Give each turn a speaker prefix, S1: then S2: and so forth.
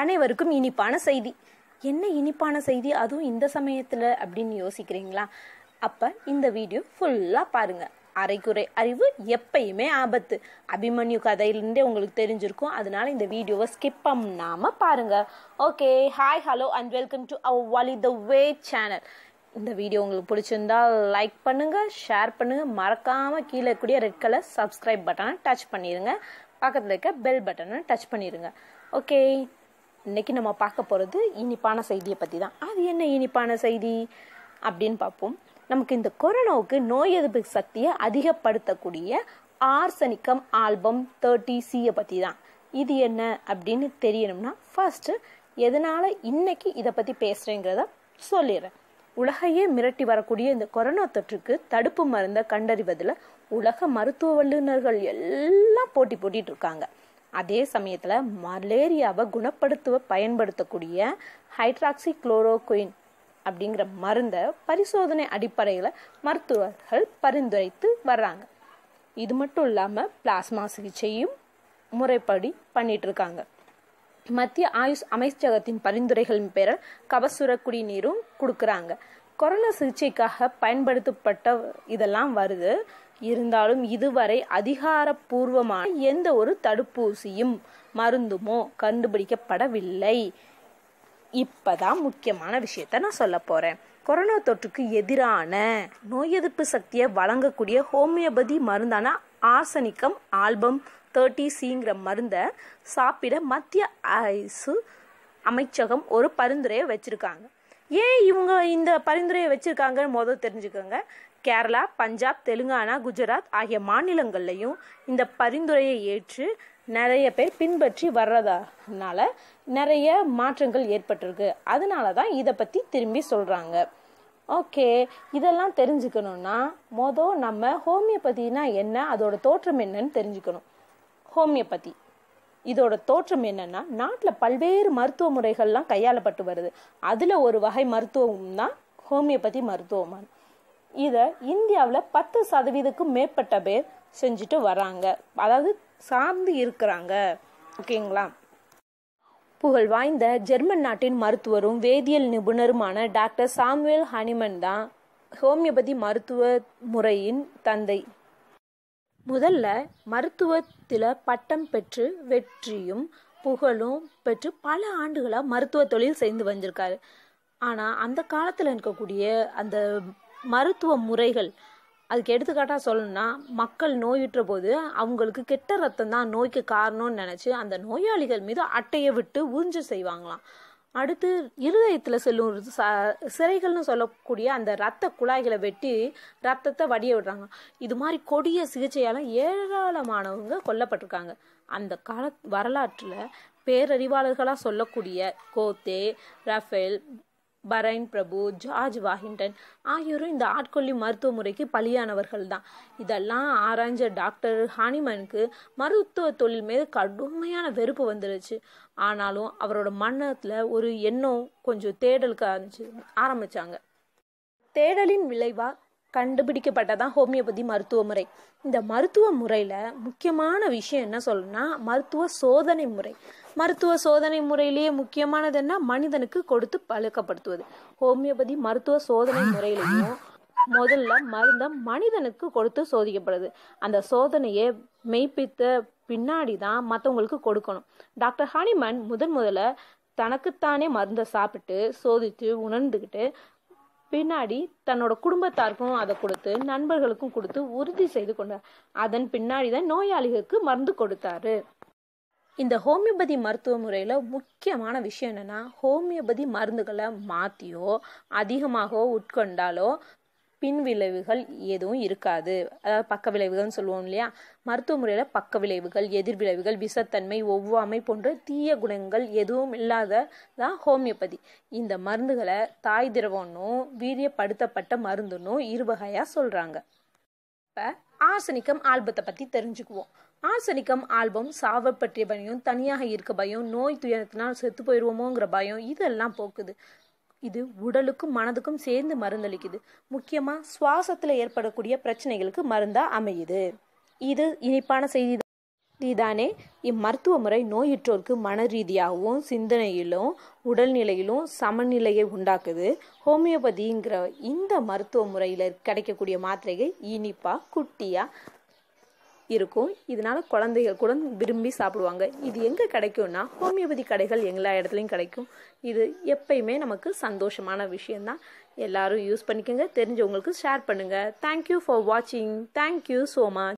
S1: அனைவருக்கும் இனிப்பான செய்தி என்ன இனிப்பான செய்தி அதுவும் இந்த சமயத்தில் அப்படின்னு யோசிக்கிறீங்களா அப்போ இந்த வீடியோ ஃபுல்லாக பாருங்கள் அரைக்குறை அறிவு எப்பயுமே ஆபத்து அபிமன்யு கதையிலேருந்தே உங்களுக்கு தெரிஞ்சிருக்கும் அதனால இந்த வீடியோவை ஸ்கிப் பண்ணாமல் பாருங்கள் okay hi hello and welcome to our valley the way channel இந்த வீடியோ உங்களுக்கு பிடிச்சிருந்தா லைக் பண்ணுங்கள் ஷேர் பண்ணுங்கள் மறக்காமல் கீழே கூடிய ரெட் கலர் சப்ஸ்கிரைப் பட்டனை டச் பண்ணிடுங்க பக்கத்தில் இருக்க பெல் பட்டனை டச் பண்ணிடுங்க ஓகே இன்றைக்கி நம்ம பார்க்க போகிறது இனிப்பான செய்தியை பற்றி தான் அது என்ன இனிப்பான செய்தி அப்படின்னு பார்ப்போம் நமக்கு இந்த கொரோனாவுக்கு நோய் எதிர்ப்பு சக்தியை அதிகப்படுத்தக்கூடிய ஆர்சனிக்கம் ஆல்பம் தேர்ட்டி சியை பற்றி தான் இது என்ன அப்படின்னு தெரியணும்னா ஃபஸ்ட்டு எதனால் இன்றைக்கி இதை பற்றி பேசுகிறேங்கிறத சொல்லிடுறேன் உலகையே மிரட்டி வரக்கூடிய இந்த கொரோனா தொற்றுக்கு தடுப்பு மருந்தை கண்டறிவதில் உலக மருத்துவ வல்லுநர்கள் எல்லாம் போட்டி போட்டிகிட்டு இருக்காங்க அதே சமயத்தில் மலேரியாவை குணப்படுத்துவ பயன்படுத்தக்கூடிய ஹைட்ராக்சி குளோரோகுயின் அப்படிங்கிற மருந்தை பரிசோதனை அடிப்படையில் மருத்துவர்கள் பரிந்துரைத்து வர்றாங்க இது மட்டும் இல்லாமல் பிளாஸ்மா சிகிச்சையும் முறைப்படி பண்ணிட்டு இருக்காங்க மத்திய ஆயுஷ் அமைச்சகத்தின் பரிந்துரைகளின் பேரில் கபசுர குடிநீரும் கொடுக்குறாங்க கொரோனா சிகிச்சைக்காக பயன்படுத்தப்பட்ட இதெல்லாம் வருது இருந்தாலும் இதுவரை அதிகாரப்பூர்வமான எந்த ஒரு தடுப்பூசியும் மருந்துமோ கண்டுபிடிக்கப்படவில்லை இப்பதான் முக்கியமான விஷயத்த நான் சொல்ல போறேன் கொரோனா தொற்றுக்கு எதிரான நோய் எதிர்ப்பு சக்தியை வழங்கக்கூடிய ஹோமியோபதி மருந்தான ஆர்சனிக்கம் ஆல்பம் தேர்ட்டி சிங்கிற மருந்தை சாப்பிட மத்திய அரசு அமைச்சகம் ஒரு பரிந்துரையை வச்சிருக்காங்க ஏன் இவங்க இந்த பரிந்துரையை வச்சுருக்காங்கன்னு முதல் தெரிஞ்சுக்கோங்க கேரளா பஞ்சாப் தெலுங்கானா குஜராத் ஆகிய மாநிலங்கள்லையும் இந்த பரிந்துரையை ஏற்று நிறைய பேர் பின்பற்றி வர்றதனால நிறைய மாற்றங்கள் ஏற்பட்டிருக்கு அதனால தான் இதை பற்றி திரும்பி சொல்கிறாங்க ஓகே இதெல்லாம் தெரிஞ்சுக்கணுன்னா மொதல் நம்ம ஹோமியோபதினா என்ன அதோட தோற்றம் என்னன்னு தெரிஞ்சுக்கணும் ஹோமியோபதி இதோட தோற்றம் என்னன்னா நாட்டில் பல்வேறு மருத்துவ முறைகள்லாம் கையாளப்பட்டு வருது அதில் ஒரு வகை மருத்துவம் தான் ஹோமியோபதி மருத்துவமான இதை இந்தியாவில் பத்து சதவீதக்கும் மேற்பட்ட பேர் செஞ்சுட்டு வராங்க அதாவது சார்ந்து இருக்கிறாங்க ஓகேங்களா புகழ் வாய்ந்த ஜெர்மன் நாட்டின் மருத்துவரும் வேதியியல் நிபுணருமான டாக்டர் சாமுவேல் ஹனிமன் தான் ஹோமியோபதி மருத்துவ முறையின் தந்தை முதல்ல மருத்துவத்தில் பட்டம் பெற்று வெற்றியும் புகழும் பெற்று பல ஆண்டுகளாக மருத்துவ தொழில் செய்து வந்திருக்காரு ஆனால் அந்த காலத்தில் இருக்கக்கூடிய அந்த மருத்துவ முறைகள் அதுக்கு எடுத்துக்காட்டாக சொல்லணும்னா மக்கள் நோயுற்ற போது அவங்களுக்கு கெட்ட ரத்தம் தான் நோய்க்கு காரணம்னு நினச்சி அந்த நோயாளிகள் மீது அட்டையை விட்டு உறிஞ்சு செய்வாங்களாம் அடுத்து இருதயத்தில் செல்லும் சிறைகள்னு சொல்லக்கூடிய அந்த ரத்த குழாய்களை வெட்டி ரத்தத்தை வடிய விடுறாங்க இது மாதிரி கொடிய சிகிச்சையால் ஏராளமானவங்க கொல்லப்பட்டிருக்காங்க அந்த கால வரலாற்றில் பேரறிவாளர்களாக சொல்லக்கூடிய கோத்தே ரஃபேல் பரைன் பிரபு ஜார்ஜ் வாஷிங்டன் ஆகியோரும் இந்த ஆட்கொல்லி மருத்துவ முறைக்கு பலியானவர்கள் தான் இதெல்லாம் ஆராய்ஞ்ச டாக்டர் ஹானிமனுக்கு மருத்துவ தொழில் மீது கடுமையான வெறுப்பு வந்துருச்சு ஆனாலும் அவரோட மன்னத்தில் ஒரு எண்ணம் கொஞ்சம் தேடலுக்கு ஆரம்பிச்சு ஆரம்பித்தாங்க தேடலின் விளைவாக கண்டுபிடிக்கப்பட்டதான் ஹோமியோபதி மருத்துவ முறை இந்த மருத்துவ முறையில் முக்கியமான விஷயம் என்ன சொல்லணும்னா மருத்துவ சோதனை முறை மருத்துவ சோதனை முறையிலேயே முக்கியமானது என்ன மனிதனுக்கு கொடுத்து பழக்கப்படுத்துவது ஹோமியோபதி மருத்துவ சோதனை முறையிலையும் முதல்ல மருந்தை மனிதனுக்கு கொடுத்து சோதிக்கப்படுது அந்த சோதனையை மெய்ப்பித்த பின்னாடி தான் மற்றவங்களுக்கு கொடுக்கணும் டாக்டர் ஹனிமன் முதன் முதல்ல தனக்குத்தானே மருந்தை சாப்பிட்டு சோதித்து உணர்ந்துக்கிட்டு பின்னாடி தன்னோட குடும்பத்தாருக்கும் அதை கொடுத்து நண்பர்களுக்கும் கொடுத்து உறுதி செய்து கொண்டார் அதன் பின்னாடி தான் நோயாளிகளுக்கு மருந்து கொடுத்தாரு இந்த ஹோமியோபதி மருத்துவ முறையில் முக்கியமான விஷயம் என்னென்னா ஹோமியோபதி மருந்துகளை மாற்றியோ அதிகமாக உட்கொண்டாலோ பின் விளைவுகள் எதுவும் இருக்காது அதாவது பக்க விளைவுகள்னு சொல்லுவோம் இல்லையா மருத்துவ முறையில் பக்க விளைவுகள் எதிர்விளைவுகள் விஷத்தன்மை ஒவ்வாமை போன்ற தீய குணங்கள் எதுவும் இல்லாத தான் ஹோமியோபதி இந்த மருந்துகளை தாய் திரவம்னும் வீரியப்படுத்தப்பட்ட மருந்துன்னும் இருவகையாக சொல்கிறாங்க இப்போ ஆசனிக்கம் ஆல்பத்தை பற்றி தெரிஞ்சுக்குவோம் ஆசனிக்கம் ஆல்பம் சாவை பற்றிய பயம் தனியாக இருக்க பயம் நோய் துயரத்தினால் செத்து போயிடுவோமோங்கிற பயம் இதெல்லாம் போக்குது இது உடலுக்கும் மனதுக்கும் சேர்ந்து மருந்தளிக்குது முக்கியமாக சுவாசத்தில் ஏற்படக்கூடிய பிரச்சனைகளுக்கு மருந்தாக அமையுது இது இனிப்பான செய்தி இதுதானே இம்மருத்துவ முறை நோயுற்றோருக்கு மன ரீதியாகவும் சிந்தனையிலும் உடல்நிலையிலும் சமநிலையை உண்டாக்குது ஹோமியோபதிங்கிற இந்த மருத்துவ முறையில் கிடைக்கக்கூடிய மாத்திரைகள் இனிப்பாக குட்டியாக இருக்கும் இதனால குழந்தைகள் கூட விரும்பி சாப்பிடுவாங்க இது எங்கே கிடைக்கும்னா ஹோமியோபதி கடைகள் எல்லா இடத்துலையும் கிடைக்கும் இது எப்பயுமே நமக்கு சந்தோஷமான விஷயம்தான் எல்லாரும் யூஸ் பண்ணிக்கோங்க தெரிஞ்சவங்களுக்கு ஷேர் பண்ணுங்கள் தேங்க்யூ ஃபார் வாட்சிங் தேங்க்யூ ஸோ மச்